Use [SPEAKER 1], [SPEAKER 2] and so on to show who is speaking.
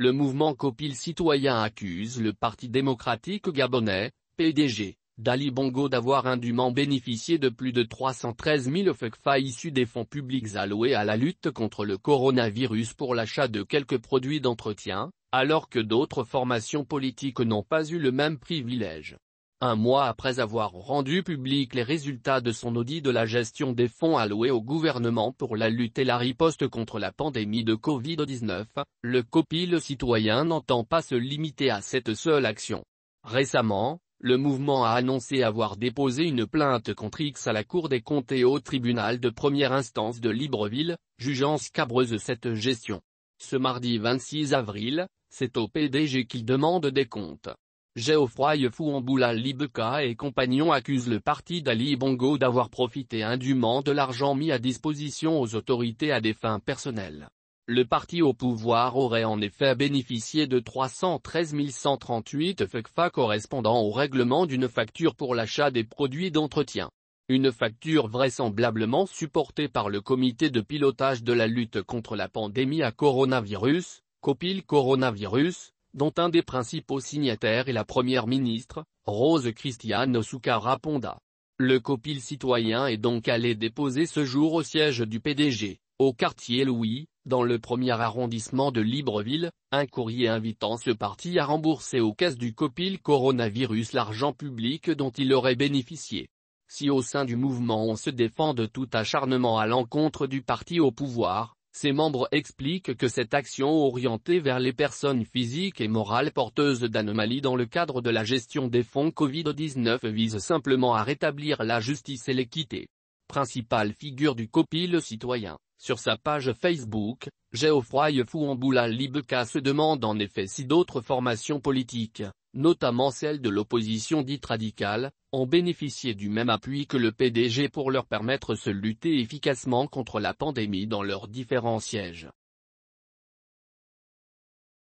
[SPEAKER 1] le mouvement Copil citoyen accuse le Parti démocratique gabonais, PDG, d'Ali Bongo d'avoir indûment bénéficié de plus de 313 000 FECFA issus des fonds publics alloués à la lutte contre le coronavirus pour l'achat de quelques produits d'entretien, alors que d'autres formations politiques n'ont pas eu le même privilège un mois après avoir rendu public les résultats de son audit de la gestion des fonds alloués au gouvernement pour la lutte et la riposte contre la pandémie de Covid-19, le copil citoyen n'entend pas se limiter à cette seule action. Récemment, le mouvement a annoncé avoir déposé une plainte contre X à la Cour des comptes et au tribunal de première instance de Libreville, jugeant scabreuse cette gestion. Ce mardi 26 avril, c'est au PDG qu'il demande des comptes. Geoffroy Fouamboula Libeka et compagnons accusent le parti d'Ali Bongo d'avoir profité indûment de l'argent mis à disposition aux autorités à des fins personnelles. Le parti au pouvoir aurait en effet bénéficié de 313 138 FECFA correspondant au règlement d'une facture pour l'achat des produits d'entretien. Une facture vraisemblablement supportée par le comité de pilotage de la lutte contre la pandémie à coronavirus, COPIL coronavirus, dont un des principaux signataires est la première ministre, Rose Christiane Osuka Raponda. Le copil citoyen est donc allé déposer ce jour au siège du PDG, au quartier Louis, dans le premier arrondissement de Libreville, un courrier invitant ce parti à rembourser aux caisses du copil coronavirus l'argent public dont il aurait bénéficié. Si au sein du mouvement on se défend de tout acharnement à l'encontre du parti au pouvoir, ses membres expliquent que cette action orientée vers les personnes physiques et morales porteuses d'anomalies dans le cadre de la gestion des fonds Covid-19 vise simplement à rétablir la justice et l'équité. Principale figure du copie le citoyen. Sur sa page Facebook, Geoffroy Fouamboula Libeka se demande en effet si d'autres formations politiques, notamment celles de l'opposition dite radicale, ont bénéficié du même appui que le PDG pour leur permettre de se lutter efficacement contre la pandémie dans leurs différents sièges.